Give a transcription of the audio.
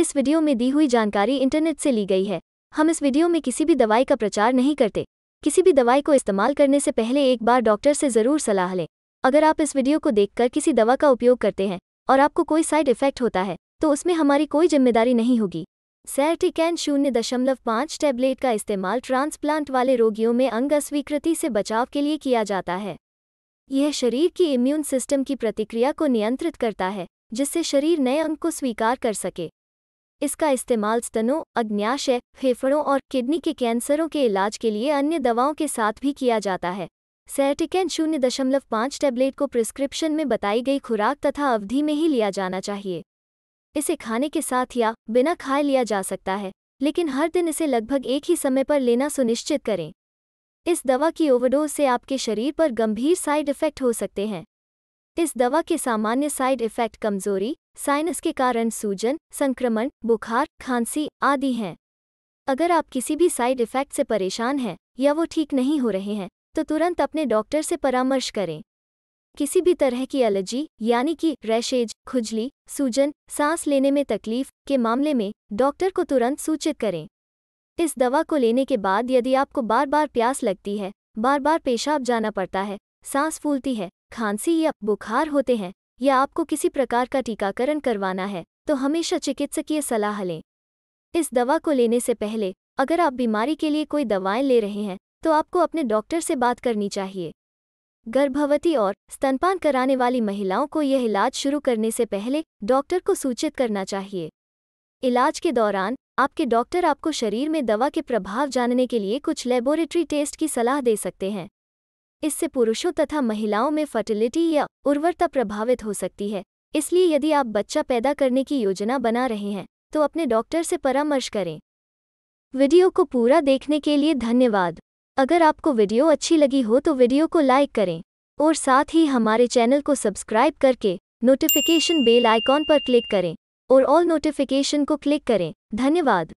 इस वीडियो में दी हुई जानकारी इंटरनेट से ली गई है हम इस वीडियो में किसी भी दवाई का प्रचार नहीं करते किसी भी दवाई को इस्तेमाल करने से पहले एक बार डॉक्टर से ज़रूर सलाह लें अगर आप इस वीडियो को देखकर किसी दवा का उपयोग करते हैं और आपको कोई साइड इफेक्ट होता है तो उसमें हमारी कोई जिम्मेदारी नहीं होगी सैरटिकैन शून्य दशमलव पाँच टैबलेट का इस्तेमाल ट्रांसप्लांट वाले रोगियों में अंग अस्वीकृति से बचाव के लिए किया जाता है यह शरीर की इम्यून सिस्टम की प्रतिक्रिया को नियंत्रित करता है जिससे शरीर नए अंग को स्वीकार कर सके इसका इस्तेमाल स्तनों अग्न्याशय फेफड़ों और किडनी के कैंसरों के इलाज के लिए अन्य दवाओं के साथ भी किया जाता है सैटिकैन शून्य दशमलव पाँच टैबलेट को प्रिस्क्रिप्शन में बताई गई खुराक तथा अवधि में ही लिया जाना चाहिए इसे खाने के साथ या बिना खाए लिया जा सकता है लेकिन हर दिन इसे लगभग एक ही समय पर लेना सुनिश्चित करें इस दवा की ओवरडोज से आपके शरीर पर गंभीर साइड इफ़ेक्ट हो सकते हैं इस दवा के सामान्य साइड इफ़ेक्ट कमजोरी साइनस के कारण सूजन संक्रमण बुखार खांसी आदि हैं अगर आप किसी भी साइड इफ़ेक्ट से परेशान हैं या वो ठीक नहीं हो रहे हैं तो तुरंत अपने डॉक्टर से परामर्श करें किसी भी तरह की एलर्जी यानी कि रैशेज खुजली सूजन सांस लेने में तकलीफ के मामले में डॉक्टर को तुरंत सूचित करें इस दवा को लेने के बाद यदि आपको बार बार प्यास लगती है बार बार पेशाब जाना पड़ता है सांस फूलती है खांसी या बुखार होते हैं या आपको किसी प्रकार का टीकाकरण करवाना है तो हमेशा चिकित्सकीय सलाह लें इस दवा को लेने से पहले अगर आप बीमारी के लिए कोई दवाएं ले रहे हैं तो आपको अपने डॉक्टर से बात करनी चाहिए गर्भवती और स्तनपान कराने वाली महिलाओं को यह इलाज शुरू करने से पहले डॉक्टर को सूचित करना चाहिए इलाज के दौरान आपके डॉक्टर आपको शरीर में दवा के प्रभाव जानने के लिए कुछ लेबोरेटरी टेस्ट की सलाह दे सकते हैं इससे पुरुषों तथा महिलाओं में फर्टिलिटी या उर्वरता प्रभावित हो सकती है इसलिए यदि आप बच्चा पैदा करने की योजना बना रहे हैं तो अपने डॉक्टर से परामर्श करें वीडियो को पूरा देखने के लिए धन्यवाद अगर आपको वीडियो अच्छी लगी हो तो वीडियो को लाइक करें और साथ ही हमारे चैनल को सब्सक्राइब करके नोटिफिकेशन बेल आइकॉन पर क्लिक करें और ऑल नोटिफिकेशन को क्लिक करें धन्यवाद